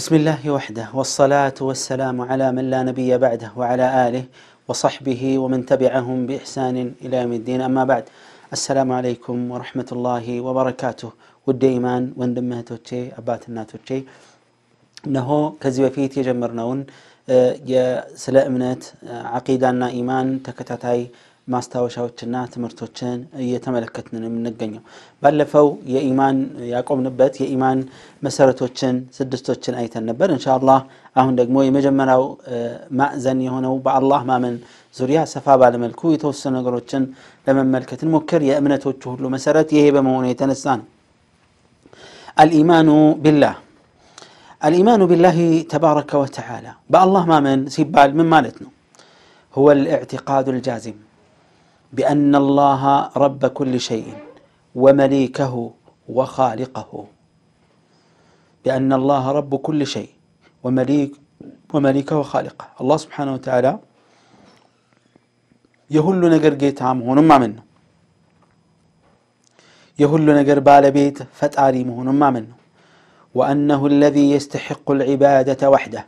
بسم الله وحده والصلاة والسلام على من لا نبي بعده وعلى آله وصحبه ومن تبعهم بإحسان إلى يوم الدين أما بعد السلام عليكم ورحمة الله وبركاته ውድ توتشي ወንድምህቶቼ አባትናቶቼ نهو ከዚህ فيت يجمرنون يا سلامنات አቂዳና إيمان تكتاتاي ማስታወሻዎችና ትምህርቶችን እየተመለከትን ነው የምንገኘው። ባለፈው የኢማን ያቆምንበት የኢማን መሰረቶችን ስድስቶችን አይተን ነበር። እንሻአላህ አሁን ደግሞ የመጀመሪያው ማዕዘን የሆነው በአላህ ማመን ዙሪያ ሰፋ ባለመልኩ የተወሰኑ ነገሮችን ለመመልከት እንሞክር። የእምነቶቹ ሁሉ መሰረት ይሄ በመሆኑ የተነሳ ነው። አልኢማኑ ቢላህ አልኢማኑ ቢላሂ ተባረከ ወተዓላ በአላህ ማመን ሲባል ምን ማለት ነው? هو الاعتقاد الجازم بان الله رب كل شيء ومليكه وخالقه بان الله رب كل شيء ومليك ومليكه وخالقه الله سبحانه وتعالى يهل نجر جيت عام هون ما منه يهل نجر بال بيت فتاري مهون ما منه وانه الذي يستحق العباده وحده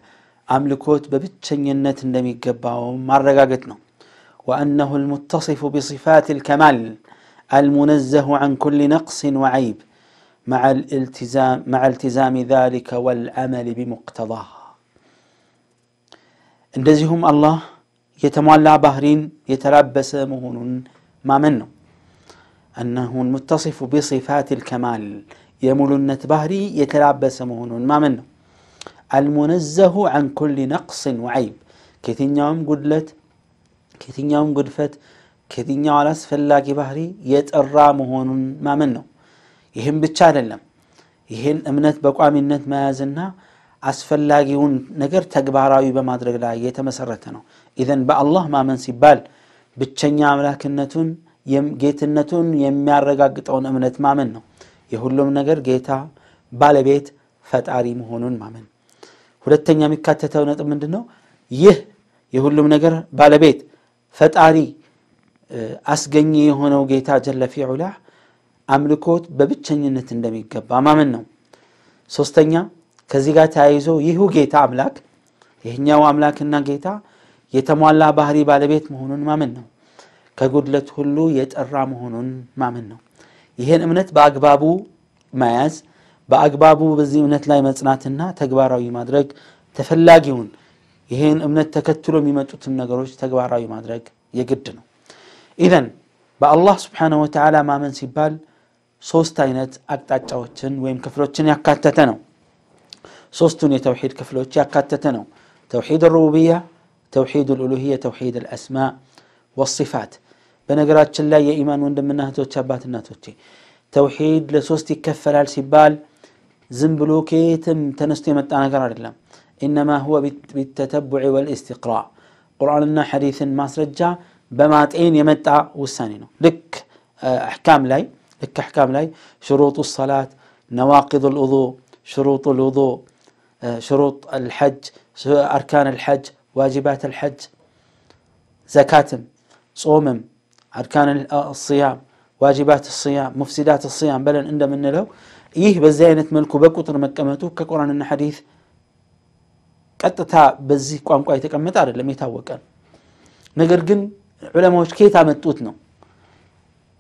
املكوت ببتشن النت النمي قباو ما رقاقتنو وأنه المتصف بصفات الكمال المنزه عن كل نقص وعيب مع الالتزام مع التزام ذلك والعمل بمقتضاه እንደዚሁም الله يتمولى بهرين يتلبس مهون ما منه أنه المتصف بصفات الكمال የሙሉነት بهري يتلبس مهون ما منه المنزه عن كل نقص وعيب كثير يوم ጉድለት ከየትኛውም ጉድፈት ከየትኛው አላስፈላጊ ባህሪ የጠራ መሆኑን ማመን ነው። ይህም ብቻ አይደለም። ይህን እምነት በቋሚነት መያዝና አስፈላጊውን ነገር ተግባራዊ በማድረግ ላይ የተመሰረተ ነው። ኢዘን በአላህ ማመን ሲባል ብቸኛ አምላክነቱን ጌትነቱን የሚያረጋግጠውን እምነት ማመን ነው። የሁሉም ነገር ጌታ ባለቤት ፈጣሪ መሆኑን ማመን። ሁለተኛ የሚካተተው ነጥብ ምንድን ነው? ይህ የሁሉም ነገር ባለቤት ፈጣሪ አስገኝ የሆነው ጌታ ጀለፊ ዑላ አምልኮት በብቸኝነት እንደሚገባ ማመን ነው። ሶስተኛ ከዚህ ጋር ተያይዞ ይሁ ጌታ አምላክ ይህኛው አምላክና ጌታ የተሟላ ባህሪ ባለቤት መሆኑን ማመን ነው። ከጉድለት ሁሉ የጠራ መሆኑን ማመን ነው። ይህን እምነት በአግባቡ መያዝ፣ በአግባቡ በዚህ እምነት ላይ መጽናትና ተግባራዊ ማድረግ ተፈላጊውን ይህን እምነት ተከትሎ የሚመጡትን ነገሮች ተግባራዊ ማድረግ የግድ ነው ኢዘን በአላህ ስብሓንሁ ወተዓላ ማመን ሲባል ሶስት አይነት አቅጣጫዎችን ወይም ክፍሎችን ያካተተ ነው ሶስቱን የተውሒድ ክፍሎች ያካተተ ነው ተውሒድ ሩቡብያ ተውሒድ ልኡሉህያ ተውሒድ ልአስማ ወሲፋት በነገራችን ላይ የኢማን ወንድምና እህቶች አባት እናቶቼ ተውሒድ ለሶስት ይከፈላል ሲባል ዝም ብሎ ከየትም ተነስቶ የመጣ ነገር አይደለም إنما هو بالتتبع والاستقراء قرآن لنا حديث ما سرجع بماتين يمتع والسانين لك آه، أحكام لي لك أحكام لي شروط الصلاة نواقض الوضوء شروط الوضوء آه، شروط الحج أركان الحج واجبات الحج زكاة صوم أركان آه، الصيام واجبات الصيام مفسدات الصيام بل عند من له إيه بزينة ملكو بكوتر مكمتو كقرآن حديث ቀጥታ በዚህ ቋንቋ የተቀመጠ አይደለም የታወቀ ነገር ግን ዑለማዎች ከየት አመጡት ነው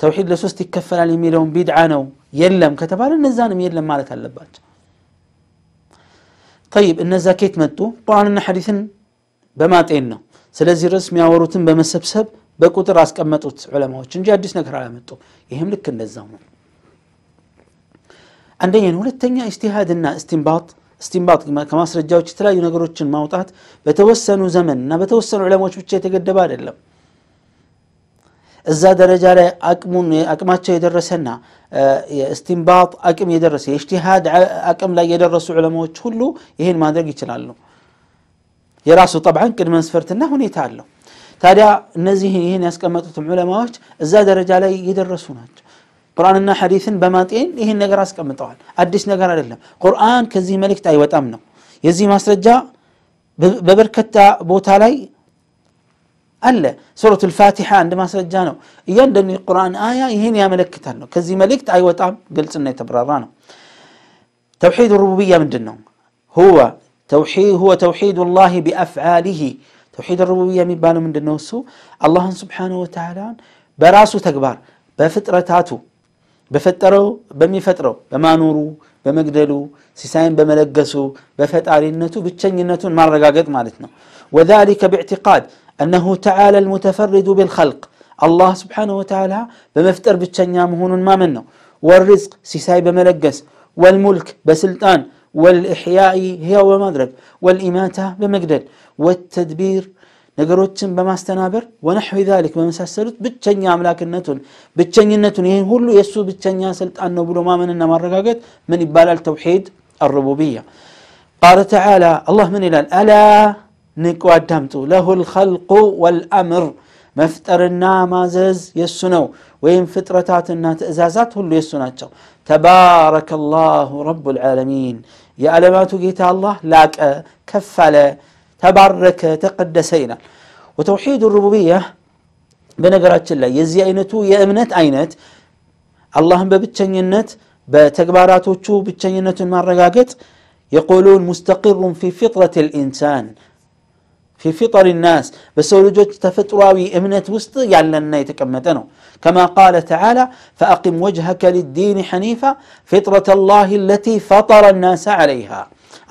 ተውሂድ ለሶስት ይከፈላል የሚለውን ቢድዓ ነው የለም ከተባለ እነዛንም የለም ማለት አለባቸው ጠይብ እነዛ ከየት መጡ ቁርአንና ሐዲትን በማጤን ነው ስለዚህ ርዕስ የሚያወሩትን በመሰብሰብ በቁጥር አስቀመጡት ዑለማዎች እንጂ አዲስ ነገር አላመጡም ይህም ልክ እንደዛው ነው አንደኛ ሁለተኛ ኢስቲሃድና እስቲንባጥ እስቲንባጥ ከማስረጃዎች የተለያዩ ነገሮችን ማውጣት በተወሰኑ ዘመን እና በተወሰኑ ዕለሞች ብቻ የተገደበ አይደለም እዛ ደረጃ ላይ አቅሙን አቅማቸው የደረሰና የእስቲንባጥ አቅም የደረሰ የእጅቲሃድ አቅም ላይ የደረሱ ዕለማዎች ሁሉ ይህን ማድረግ ይችላሉ የራሱ ጠብዓን ቅድመ መስፈርትና ሁኔታ አለው ታዲያ እነዚህ ይህን ያስቀመጡትም ዑለማዎች እዛ ደረጃ ላይ የደረሱ ናቸው ቁርአንና ሐዲስን በማጤን ይህን ነገር አስቀምጠዋል አዲስ ነገር አይደለም ቁርአን ከዚህ መልእክት አይወጣም ነው የዚህ ማስረጃ በበርካታ ቦታ ላይ አለ ሱረቱ ልፋቲሓ አንድ ማስረጃ ነው እያንዳንዱ የቁርአን አያ ይህን ያመለክታል ነው ከዚህ መልእክት አይወጣም ግልጽና የተብራራ ነው ተውሒድ ሩቡብያ ምንድን ነው ሁወ هو توحيد الله بأفعاله توحيد الربوبية የሚባለው ምንድን ነው እሱ አላህን ስብሓንሁ ወተዓላን በራሱ ተግባር በፍጥረታቱ بفترو بمي فترو بمانورو بمجدلو سيساين بملقسو በፈጣሪነቱ ብቸኝነቱን ما رقاقت مالتنا وذلك باعتقاد أنه تعالى المتفرد بالخلق الله سبحانه وتعالى بمفتر بتشنيا مهون ما منه والرزق سيساي بملقس والملك بسلطان والإحياء هي ومدرك والإماتة بمقدل والتدبير ነገሮችን በማስተናበር ወነሕዊ ዛሊክ በመሳሰሉት ብቸኛ አምላክነቱን ብቸኝነቱን ይህን ሁሉ የእሱ ብቸኛ ስልጣን ነው ብሎ ማመንና ማረጋገጥ ምን ይባላል ተውሒድ الربوبية قال تعالى الله من الآن ألا نقوى الدمت له الخلق والأمر መፍጠርና ማዘዝ የሱ ነው ወይም ፍጥረታትና ትእዛዛት ሁሉ የሱ ናቸው ተባረከ ላሁ ረቡ ልዓለሚን የዓለማቱ ጌታ አላህ ላቀ ከፍ አለ تبارك تقدسينا وتوحيد الربوبية بنقرات الله يزي أينتو يا أمنت أينت اللهم ببتشنينت بتكباراتو تشو بتشنينت ما يقولون مستقر في فطرة الإنسان في فطر الناس بس ولجوت تفتراوي امنت وسط يعني لنا كما قال تعالى فأقم وجهك للدين حنيفة فطرة الله التي فطر الناس عليها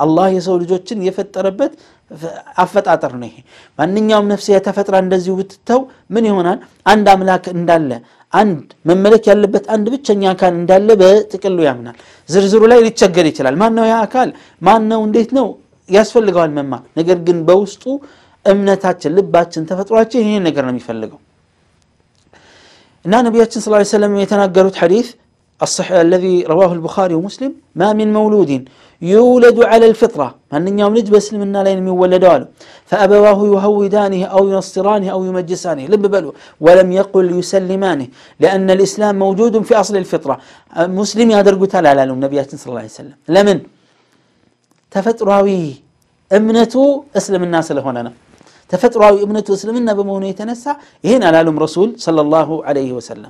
الله يسول جوتشن يفت ربت አፈጣጠር ነው ይሄ። ማንኛውም ነፍስ ተፈጥራ እንደዚሁ ብትተው ምን ይሆናል? አንድ አምላክ እንዳለ አንድ መመለክ ያለበት አንድ ብቸኛ አካል እንዳለ በጥቅሉ ያምናል። ዝርዝሩ ላይ ሊቸገር ይችላል። ማን ነው ያ አካል? ማን ነው? እንዴት ነው? ያስፈልገዋል መማር። ነገር ግን በውስጡ እምነታችን፣ ልባችን፣ ተፈጥሯችን ይህን ነገር ነው የሚፈልገው እና ነቢያችን ስለ ሰለም የተናገሩት ሐዲስ الصح الذي رواه البخاري ومسلم ما من مولود يولد على الفطرة من يوم نجب أسلم إنا لين من ولدانه فأبواه يهودانه أو ينصرانه أو يمجسانه لب بلو ولم يقل يسلمانه لأن الإسلام موجود في أصل الفطرة مسلم يادر قتال على نبيات صلى الله عليه وسلم لمن تفت راوي أمنته أسلم الناس تفت راوي أمنته أسلم لنا بمونه يتنسى هنا على لالهم رسول صلى الله عليه وسلم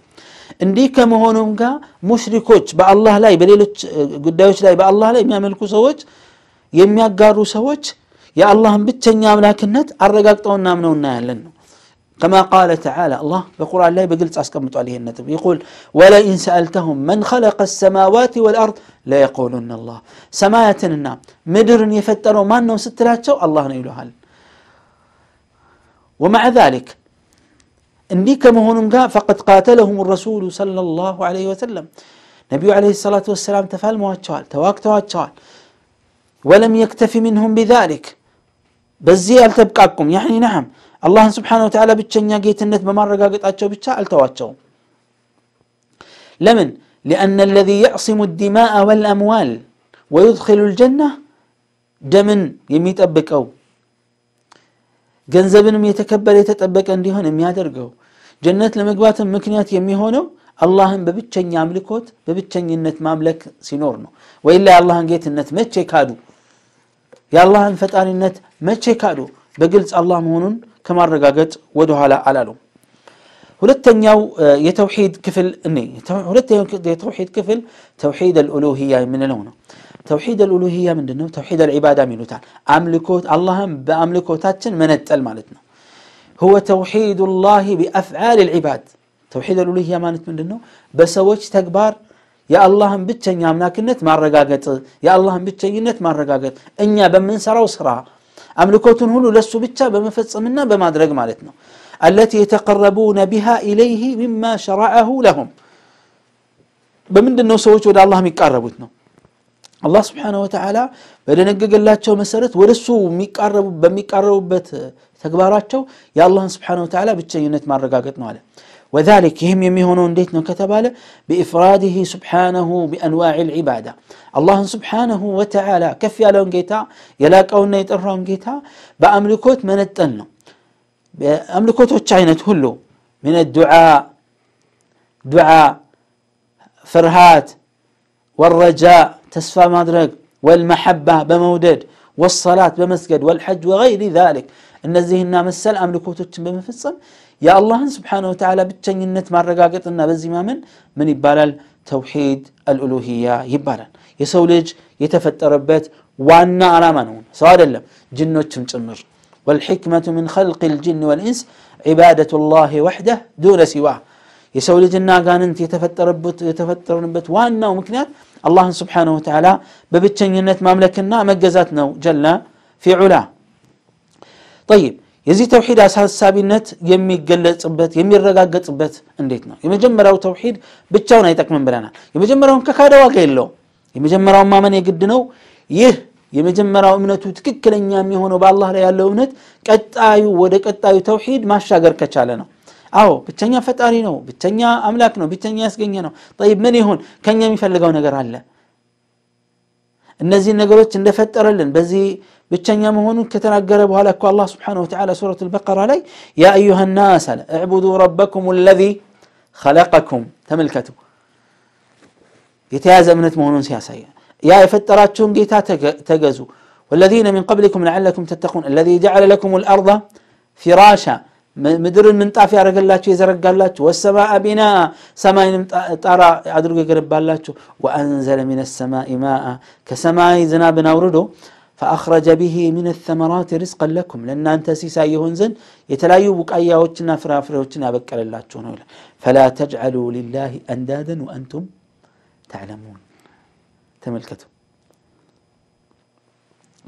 እንዲህ ከመሆኑም ጋር ሙሽሪኮች በአላህ ላይ በሌሎች ጉዳዮች ላይ በአላህ ላይ የሚያመልኩ ሰዎች የሚያጋሩ ሰዎች የአላህን ብቸኛ አምላክነት አረጋግጠውና አምነው እናያለን ነው كما قال تعالى الله بقرآن الله بقلت متو عليه النتب يقول ولئن سألتهم من خلق السماوات والأرض لا يقولون الله سماياتنا النام مدر يفتروا ما نو ستراتشو الله نيلوها ومع ذلك اني كمهونم فقد قاتلهم الرسول صلى الله عليه وسلم نبي عليه الصلاة والسلام تفال مواتشال تواك تواتشال ولم يكتفي منهم بذلك بزي ألتبقاكم يعني نعم الله سبحانه وتعالى بتشنيا جيت النت بمرة قاقت أتشو بتشا ألتواتشو لمن لأن الذي يعصم الدماء والأموال ويدخل الجنة دم يميت أبك أو جنزبن ميتا كبريتا تبك اندي هون ميا درغو جنت لمقبات مكنيات يمي هونو اللهم ببتشن يملكوت ببتشن ينت مملك سينورنو والا الله ان جيت النت متشي كادو يا الله ان فتاني النت متشي كادو بقلت الله مهونون كما رقاقت ودوها على علالو ولتن يو يتوحيد كفل اني ولتن يتوحيد كفل توحيد الالوهيه من لونه ተውሒድ ልኡሉህያ ምንድን ነው ተውሒድ ልዕባዳ ሚሉታል املكوت አላህም በአምልኮታችን من ማለት مالتنا هو توحيد الله بأفعال العباد توحيد الألوهية مانت من دنو بسوج تكبار يا الله بتشن يا مناكنت ما الرقاقت يا الله بتشينت ما الرقاقت إنيا بمن سرا وسرا أملكوتن هلو لسو بتشا منا بما درق مالتنا التي يتقربون بها إليه مما شرعه لهم بمن دنو سويش ود الله ميقربوتنا ميك ስብሓን بميك በደነገገላቸው بت تكبرات شو يا الله سبحانه وتعالى بتشينت ማረጋገጥ ነው አለ وذلك يهم يميهون كتب كتباله بإفراده سبحانه بأنواع العبادة الله سبحانه وتعالى كفي على جيتا نيت الرام جيتا بأملكوت من التنة بأملكوت وتشاينت هلو من الدعاء دعاء فرهات والرجاء تسفى مدرك والمحبة بمودد والصلاة بمسجد والحج وغير ذلك إن زيهنا مسل أملكو تتم بمفصل يا الله سبحانه وتعالى بتشن النت مع الرقاقتنا من من يبالل توحيد الألوهية يبالل يسولج يتفت ربات وانا على منون سؤال الله جنو تمتمر والحكمة من خلق الجن والإنس عبادة الله وحده دون سواه የሰው ልጅና ጋንንት የተፈጠረንበት ዋናው ምክንያት አላህን ስብሓንሁ ወተዓላ በብቸኝነት ማምለክና መገዛት ነው ጀለ ፊዑላ ጠይብ የዚህ ተውሒድ አሳሳቢነት የሚገለጽበት የሚረጋገጽበት እንዴት ነው የመጀመሪያው ተውሒድ ብቻውን አይጠቅምም ብለናል የመጀመሪያውን ከካደ ዋጋ የለውም የመጀመሪያውን ማመን የግድ ነው ይህ የመጀመሪያው እምነቱ ትክክለኛ የሚሆነው በአላህ ላይ ያለው እምነት ቀጣዩ ወደ ቀጣዩ ተውሒድ ማሻገር ከቻለ ነው አዎ ብቸኛ ፈጣሪ ነው ብቸኛ አምላክ ነው ብቸኛ ያስገኘ ነው ጠይብ ምን ይሁን ከኛ የሚፈልገው ነገር አለ እነዚህን ነገሮች እንደፈጠረልን በዚህ ብቸኛ መሆኑን ከተናገረ በኋላ እኮ አላህ ስብሓን ወተላ ሱረት ልበቀራ ላይ ያ አዩሃ ናስ አለ እዕቡዱ ረበኩም ለዚ ከለቀኩም ተመልከቱ የተያዘ እምነት መሆኑን ሲያሳየ ያ የፈጠራችሁን ጌታ ተገዙ والذين من قبلكم لعلكم تتقون الذي جعل لكم الأرض فراشا ምድርን ምንጣፍ ያደረገላችሁ የዘረጋላችሁ ወሰማአ ቢና ሰማይንም ጣራ አድርጎ የገነባላችሁ ወአንዘለ ምን ሰማኢ ማአ ከሰማይ ዝናብን አውርዶ ፈአኽረጀ ብሂ ምን ተመራት ሪዝቀን ለኩም ለእናንተ ሲሳይ ይሆን ዘንድ የተለያዩ ቡቃያዎችና ፍራፍሬዎችን ያበቀለላችሁ ነው ይላል ፈላ ተጅዐሉ ሊላህ አንዳደን ወአንቱም ተዕለሙን ተመልከቱ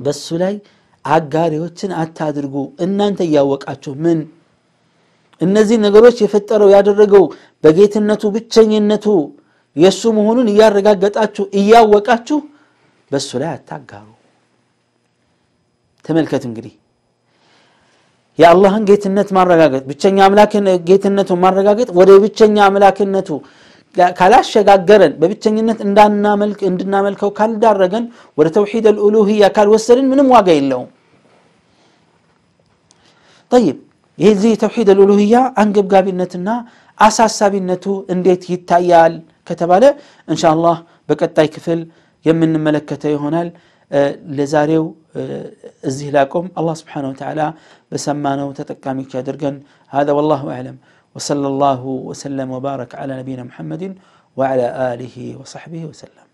በሱ ላይ አጋሪዎችን አታድርጉ እናንተ እያወቃችሁ ምን እነዚህ ነገሮች የፈጠረው ያደረገው በጌትነቱ ብቸኝነቱ የእሱ መሆኑን እያረጋገጣችሁ እያወቃችሁ በእሱ ላይ አታጋሩ። ተመልከት እንግዲህ የአላህን ጌትነት ማረጋገጥ ብቸኛ አምላክን ጌትነቱን ማረጋገጥ ወደ ብቸኛ አምላክነቱ ካላሸጋገረን በብቸኝነት እንዳናመልክ እንድናመልከው ካልዳረገን ወደ ተውሒድ አልኡሉህያ ካልወሰድን ምንም ዋጋ የለውም። ጠይብ ይህ ዚህ የተውሒድ ልኡሉህያ አንገብጋቢነትና አሳሳቢነቱ እንዴት ይታያል ከተባለ እንሻ አላህ በቀጣይ ክፍል የምንመለከተው ይሆናል ለዛሬው እዚህ ላቆም አላህ ስብሓን ወተዓላ በሰማነው ተጠቃሚዎች ያደርገን هذا والله أعلم وصلى الله وسلم وبارك على نبينا محمد وعلى آله وصحبه وسلم